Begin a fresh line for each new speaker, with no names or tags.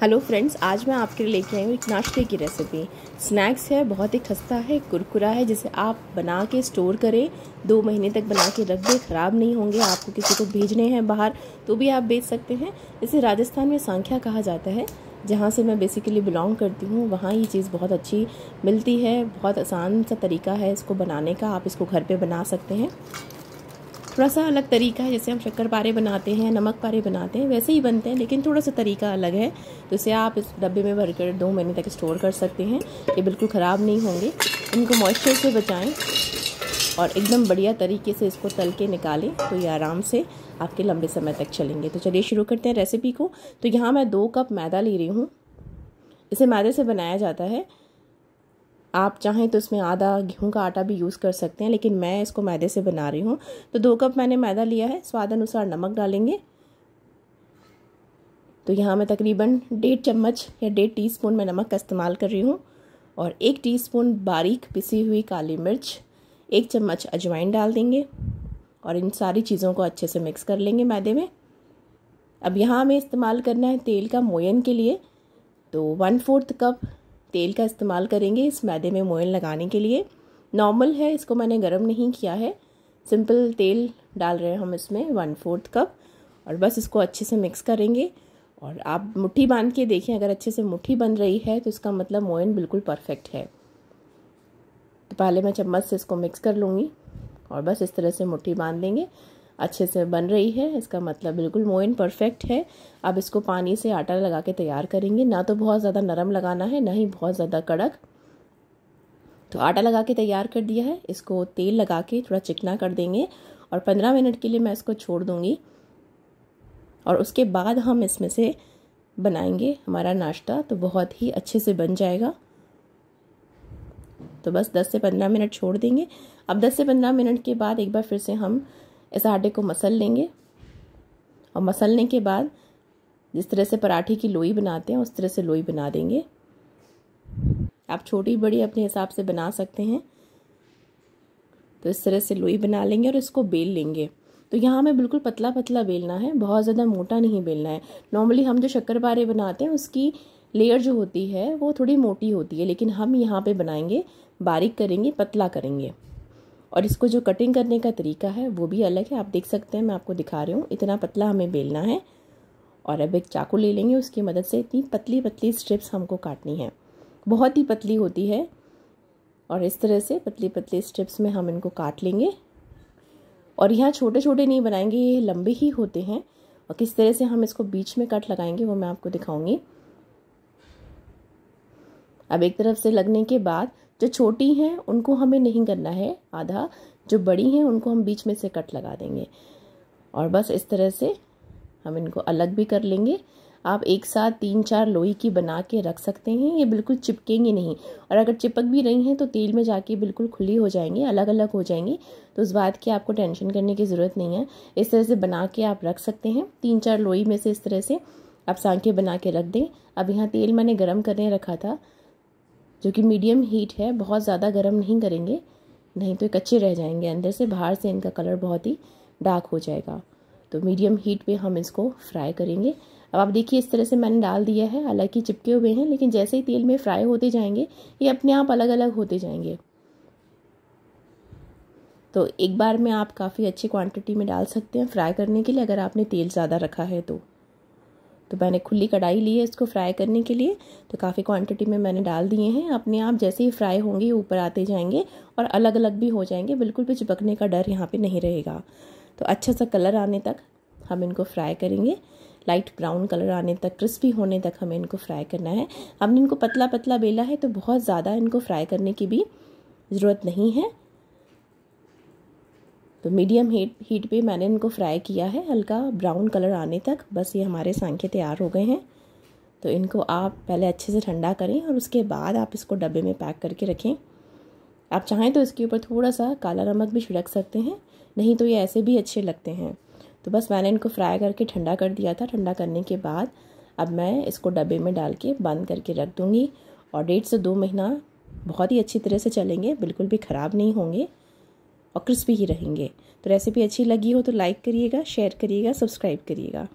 hello friends आज मैं आपके लिए लेके आई हूँ एक नाश्ते की रेसिपी स्नैक्स है बहुत ही खस्ता है कुरकुरा है जिसे आप बना के स्टोर करें दो महीने तक बना के रख दें ख़राब नहीं होंगे आपको किसी को भेजने हैं बाहर तो भी आप बेच सकते हैं इसे राजस्थान में सांख्या कहा जाता है जहाँ से मैं बेसिकली बिलोंग करती हूँ वहाँ ये चीज़ बहुत अच्छी मिलती है बहुत आसान सा तरीका है इसको बनाने का आप इसको घर पर बना सकते हैं थोड़ा सा अलग तरीका है जैसे हम शक्कर पारे बनाते हैं नमक पारे बनाते हैं वैसे ही बनते हैं लेकिन थोड़ा सा तरीका अलग है तो इसे आप इस डब्बे में भर कर दो महीने तक स्टोर कर सकते हैं ये बिल्कुल ख़राब नहीं होंगे इनको मॉइस्चर से बचाएं और एकदम बढ़िया तरीके से इसको तल के निकालें तो ये आराम से आपके लंबे समय तक चलेंगे तो चलिए शुरू करते हैं रेसिपी को तो यहाँ मैं दो कप मैदा ले रही हूँ इसे मैदे से बनाया जाता है आप चाहें तो इसमें आधा गेहूँ का आटा भी यूज़ कर सकते हैं लेकिन मैं इसको मैदे से बना रही हूँ तो दो कप मैंने मैदा लिया है स्वाद अनुसार नमक डालेंगे तो यहाँ मैं तकरीबन डेढ़ चम्मच या डेढ़ टीस्पून मैं नमक का इस्तेमाल कर रही हूँ और एक स्पून बारीक पिसी हुई काली मिर्च एक चम्मच अजवाइन डाल देंगे और इन सारी चीज़ों को अच्छे से मिक्स कर लेंगे मैदे में अब यहाँ हमें इस्तेमाल करना है तेल का मोयन के लिए तो वन फोर्थ कप तेल का इस्तेमाल करेंगे इस मैदे में मोयन लगाने के लिए नॉर्मल है इसको मैंने गर्म नहीं किया है सिंपल तेल डाल रहे हैं हम इसमें वन फोर्थ कप और बस इसको अच्छे से मिक्स करेंगे और आप मुट्ठी बांध के देखें अगर अच्छे से मुट्ठी बन रही है तो इसका मतलब मोयन बिल्कुल परफेक्ट है तो पहले मैं चम्मच से इसको मिक्स कर लूँगी और बस इस तरह से मुट्ठी बांध लेंगे अच्छे से बन रही है इसका मतलब बिल्कुल मोइन परफेक्ट है अब इसको पानी से आटा लगा के तैयार करेंगे ना तो बहुत ज़्यादा नरम लगाना है ना ही बहुत ज़्यादा कड़क तो आटा लगा के तैयार कर दिया है इसको तेल लगा के थोड़ा चिकना कर देंगे और पंद्रह मिनट के लिए मैं इसको छोड़ दूँगी और उसके बाद हम इसमें से बनाएंगे हमारा नाश्ता तो बहुत ही अच्छे से बन जाएगा तो बस 10 से 15 मिनट छोड़ देंगे अब 10 से 15 मिनट के बाद एक बार फिर से हम इस आटे को मसल लेंगे और मसलने के बाद जिस तरह से पराठे की लोई बनाते हैं उस तरह से लोई बना देंगे आप छोटी बड़ी अपने हिसाब से बना सकते हैं तो इस तरह से लोई बना लेंगे और इसको बेल लेंगे तो यहाँ हमें बिल्कुल पतला पतला बेलना है बहुत ज़्यादा मोटा नहीं बेलना है नॉर्मली हम जो शक्करपारे बनाते हैं उसकी लेयर जो होती है वो थोड़ी मोटी होती है लेकिन हम यहाँ पे बनाएंगे बारीक करेंगे पतला करेंगे और इसको जो कटिंग करने का तरीका है वो भी अलग है आप देख सकते हैं मैं आपको दिखा रही हूँ इतना पतला हमें बेलना है और अब एक चाकू ले लेंगे उसकी मदद से इतनी पतली पतली स्ट्रिप्स हमको काटनी है बहुत ही पतली होती है और इस तरह से पतली पतली स्ट्रिप्स में हम इनको काट लेंगे और यहाँ छोटे छोटे नहीं बनाएंगे ये लंबे ही होते हैं और किस तरह से हम इसको बीच में कट लगाएंगे वो मैं आपको दिखाऊंगी अब एक तरफ से लगने के बाद जो छोटी हैं उनको हमें नहीं करना है आधा जो बड़ी हैं उनको हम बीच में से कट लगा देंगे और बस इस तरह से हम इनको अलग भी कर लेंगे आप एक साथ तीन चार लोई की बना के रख सकते हैं ये बिल्कुल चिपकेंगे नहीं और अगर चिपक भी रही हैं तो तेल में जाके बिल्कुल खुली हो जाएंगे अलग अलग हो जाएंगी तो उस बात की आपको टेंशन करने की ज़रूरत नहीं है इस तरह से बना के आप रख सकते हैं तीन चार लोई में से इस तरह से आप सांखे बना के रख दें अब यहाँ तेल मैंने गर्म करने रखा था जो कि मीडियम हीट है बहुत ज़्यादा गर्म नहीं करेंगे नहीं तो ये कच्चे रह जाएंगे अंदर से बाहर से इनका कलर बहुत ही डार्क हो जाएगा तो मीडियम हीट पे हम इसको फ्राई करेंगे अब आप देखिए इस तरह से मैंने डाल दिया है हालांकि चिपके हुए हैं लेकिन जैसे ही तेल में फ्राई होते जाएंगे ये अपने आप अलग अलग होते जाएंगे तो एक बार में आप काफ़ी अच्छी क्वांटिटी में डाल सकते हैं फ्राई करने के लिए अगर आपने तेल ज़्यादा रखा है तो तो मैंने खुली कढ़ाई ली है इसको फ्राई करने के लिए तो काफ़ी क्वांटिटी में मैंने डाल दिए हैं अपने आप जैसे ही फ्राई होंगे ऊपर आते जाएंगे और अलग अलग भी हो जाएंगे बिल्कुल भी चिपकने का डर यहाँ पे नहीं रहेगा तो अच्छा सा कलर आने तक हम इनको फ्राई करेंगे लाइट ब्राउन कलर आने तक क्रिस्पी होने तक हमें इनको फ्राई करना है हमने इनको पतला पतला बेला है तो बहुत ज़्यादा इनको फ्राई करने की भी ज़रूरत नहीं है तो मीडियम हीट हीट पे मैंने इनको फ्राई किया है हल्का ब्राउन कलर आने तक बस ये हमारे सांखे तैयार हो गए हैं तो इनको आप पहले अच्छे से ठंडा करें और उसके बाद आप इसको डब्बे में पैक करके रखें आप चाहें तो इसके ऊपर थोड़ा सा काला नमक भी छिड़क सकते हैं नहीं तो ये ऐसे भी अच्छे लगते हैं तो बस मैंने इनको फ्राई करके ठंडा कर दिया था ठंडा करने के बाद अब मैं इसको डब्बे में डाल के बंद करके रख दूँगी और डेढ़ से दो महीना बहुत ही अच्छी तरह से चलेंगे बिल्कुल भी ख़राब नहीं होंगे और क्रिस्पी ही रहेंगे तो रेसिपी अच्छी लगी हो तो लाइक करिएगा शेयर करिएगा सब्सक्राइब करिएगा